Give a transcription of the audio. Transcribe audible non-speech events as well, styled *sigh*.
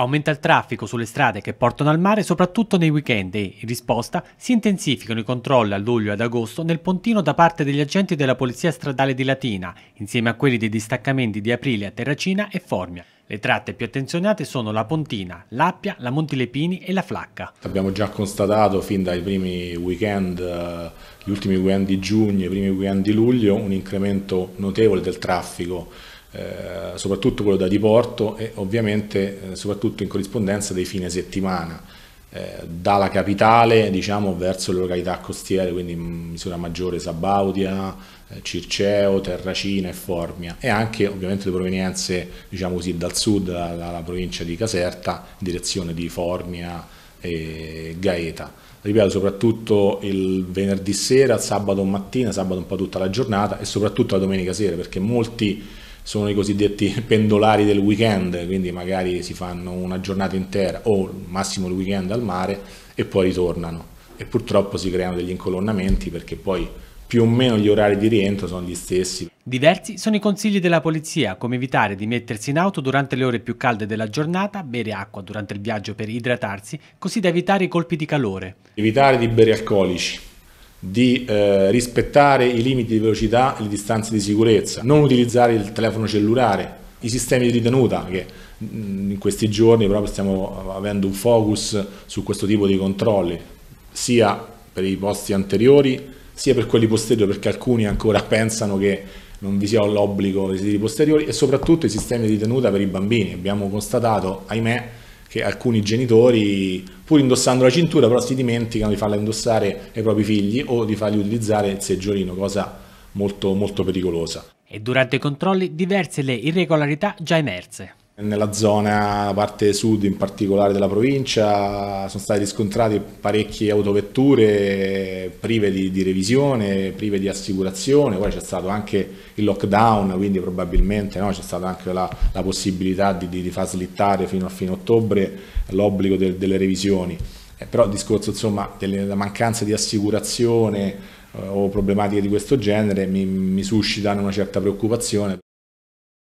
Aumenta il traffico sulle strade che portano al mare soprattutto nei weekend e, in risposta, si intensificano i controlli a luglio ed agosto nel pontino da parte degli agenti della Polizia Stradale di Latina, insieme a quelli dei distaccamenti di Aprile a Terracina e Formia. Le tratte più attenzionate sono la Pontina, l'Appia, la Montilepini e la Flacca. Abbiamo già constatato fin dai primi weekend, eh, gli ultimi weekend di giugno, e i primi weekend di luglio, un incremento notevole del traffico eh, soprattutto quello da diporto e ovviamente eh, soprattutto in corrispondenza dei fine settimana eh, dalla capitale diciamo verso le località costiere quindi in misura maggiore Sabaudia, eh, Circeo, Terracina e Formia e anche ovviamente le provenienze diciamo così dal sud dalla provincia di Caserta in direzione di Formia e Gaeta ripeto, soprattutto il venerdì sera, sabato mattina, sabato un po' tutta la giornata e soprattutto la domenica sera, perché molti sono i cosiddetti *laughs* pendolari del weekend, quindi magari si fanno una giornata intera o massimo il weekend al mare e poi ritornano. E purtroppo si creano degli incolonnamenti perché poi più o meno gli orari di rientro sono gli stessi. Diversi sono i consigli della polizia, come evitare di mettersi in auto durante le ore più calde della giornata, bere acqua durante il viaggio per idratarsi, così da evitare i colpi di calore. Evitare di bere alcolici, di eh, rispettare i limiti di velocità e le distanze di sicurezza, non utilizzare il telefono cellulare, i sistemi di ritenuta che mm, in questi giorni proprio stiamo avendo un focus su questo tipo di controlli, sia per i posti anteriori sia per quelli posteriori, perché alcuni ancora *laughs* pensano che non vi sia l'obbligo dei siti posteriori e soprattutto i sistemi di ritenuta per i bambini. Abbiamo constatato, ahimè, che alcuni genitori, pur indossando la cintura, però si dimenticano di farla indossare ai propri figli o di fargli utilizzare il seggiolino, cosa molto, molto pericolosa. E durante i controlli diverse le irregolarità già emerse. Nella zona, parte sud in particolare della provincia, sono stati riscontrati parecchie autovetture prive di, di revisione, prive di assicurazione, poi c'è stato anche il lockdown, quindi probabilmente no, c'è stata anche la, la possibilità di, di, di, far slittare fino a fine ottobre l'obbligo de, delle revisioni. Eh, però il discorso insomma, della mancanza di assicurazione eh, o problematiche di questo genere mi, mi suscitano una certa preoccupazione.